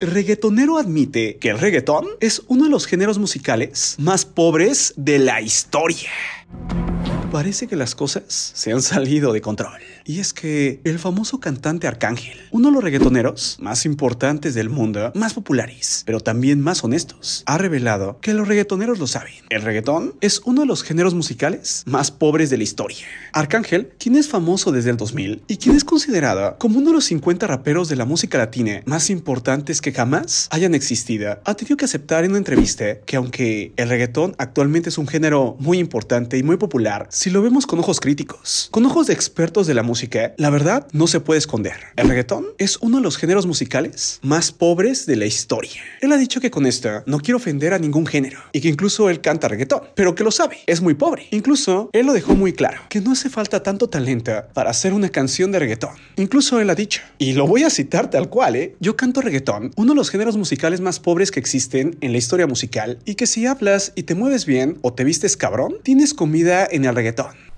Reggaetonero admite que el reggaeton es uno de los géneros musicales más pobres de la historia. Parece que las cosas se han salido de control. Y es que el famoso cantante Arcángel, uno de los reggaetoneros más importantes del mundo, más populares, pero también más honestos, ha revelado que los reggaetoneros lo saben. El reggaetón es uno de los géneros musicales más pobres de la historia. Arcángel, quien es famoso desde el 2000 y quien es considerado como uno de los 50 raperos de la música latina más importantes que jamás hayan existido, ha tenido que aceptar en una entrevista que aunque el reggaetón actualmente es un género muy importante y muy popular, si lo vemos con ojos críticos, con ojos de expertos de la música, la verdad no se puede esconder. El reggaetón es uno de los géneros musicales más pobres de la historia. Él ha dicho que con esto no quiere ofender a ningún género y que incluso él canta reggaetón, pero que lo sabe, es muy pobre. Incluso él lo dejó muy claro, que no hace falta tanto talento para hacer una canción de reggaetón. Incluso él ha dicho, y lo voy a citar tal cual, ¿eh? yo canto reggaetón, uno de los géneros musicales más pobres que existen en la historia musical y que si hablas y te mueves bien o te vistes cabrón, tienes comida en el reggaetón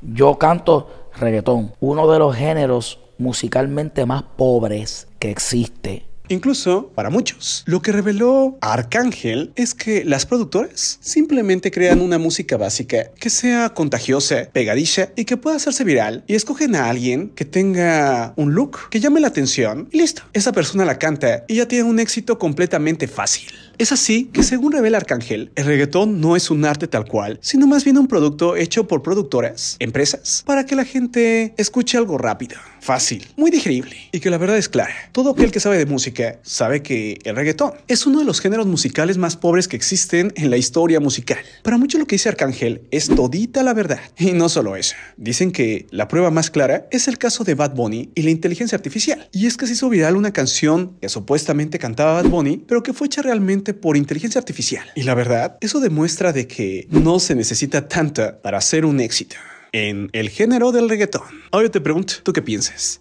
yo canto reggaetón, uno de los géneros musicalmente más pobres que existe Incluso, para muchos, lo que reveló Arcángel es que las productoras simplemente crean una música básica que sea contagiosa, pegadilla y que pueda hacerse viral y escogen a alguien que tenga un look que llame la atención y listo. Esa persona la canta y ya tiene un éxito completamente fácil. Es así que según revela Arcángel, el reggaetón no es un arte tal cual, sino más bien un producto hecho por productoras, empresas, para que la gente escuche algo rápido fácil, muy digerible y que la verdad es clara. Todo aquel que sabe de música sabe que el reggaetón es uno de los géneros musicales más pobres que existen en la historia musical. Para mucho lo que dice Arcángel es todita la verdad. Y no solo eso. Dicen que la prueba más clara es el caso de Bad Bunny y la inteligencia artificial. Y es que se hizo viral una canción que supuestamente cantaba Bad Bunny, pero que fue hecha realmente por inteligencia artificial. Y la verdad, eso demuestra de que no se necesita tanta para ser un éxito en el género del reggaetón. Ahora te pregunto, ¿tú qué piensas?